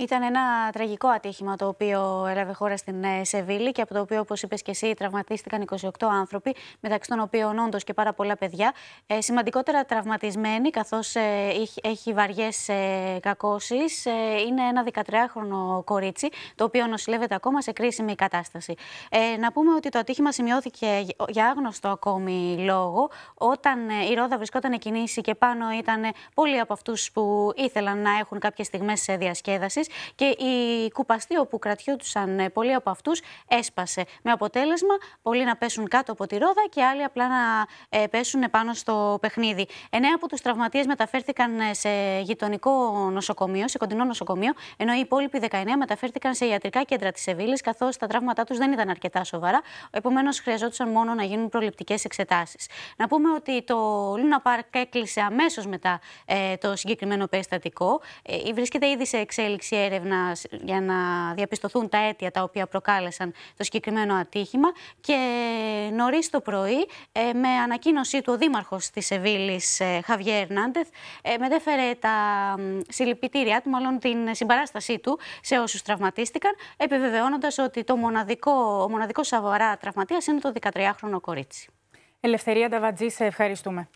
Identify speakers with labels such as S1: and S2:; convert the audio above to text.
S1: Ήταν ένα τραγικό ατύχημα το οποίο έλαβε χώρα στην ε, Σεβίλη και από το οποίο, όπως είπες και εσύ, τραυματίστηκαν 28 άνθρωποι, μεταξύ των οποίων όντως και πάρα πολλά παιδιά. Ε, σημαντικότερα τραυματισμένοι, καθώς ε, έχει βαριές ε, κακώσεις. είναι ένα 13χρονο κορίτσι, το οποίο νοσηλεύεται ακόμα σε κρίσιμη κατάσταση. Ε, να πούμε ότι το ατύχημα σημειώθηκε για άγνωστο ακόμη λόγο, όταν η ρόδα βρισκόταν κινήσει και πάνω ήταν πολλοί από αυτούς που ήθελαν να έχουν κάποιες στιγμές διασκέδασης και η κουπαστή όπου κρατιόντουσαν ε, πολλοί από αυτούς έσπασε. Με αποτέλεσμα πολλοί να πέσουν κάτω από τη ρόδα και άλλοι απλά να ε, πέσουν πάνω στο παιχνίδι. Εννέα από τους τραυματίες μεταφέρθηκαν ε, σε γειτονικό νοσοκομείο, σε κοντινό νοσοκομείο, ενώ οι υπόλοιποι 19 μεταφέρθηκαν σε ιατρικά κέντρα της Σεβίλης, καθώς τα τραύματά τους δεν ήταν αρκετά σοβαρά. Επομένως, χρειαζόταν μόνο να γίνουν προληπτικές εξετάσεις. Να πούμε ότι το Λούνα Πάρκ έκλεισε αμέσως μετά το συγκεκριμένο περιστατικό. Ε, βρίσκεται ήδη σε εξέλιξη έρευνα για να διαπιστωθούν τα αίτια τα οποία προκάλεσαν το συγκεκριμένο ατύχημα. Και νωρίς το πρωί, ε, με ανακοίνωσή του, ο Δήμαρχος της Σεβίλης, ε, Χαβιέ Ερνάντεθ ε, μετέφερε τα συλληπιτήριά του, μάλλον την συμπαράστασή του σε όσους τραυματίστηκαν, επιβεβαιώνοντας ότι το μοναδικό, ο μοναδικός σαβαρά τραυματίας είναι το 13χρονο κορίτσι. Ελευθερία Νταβατζή, σε ευχαριστούμε.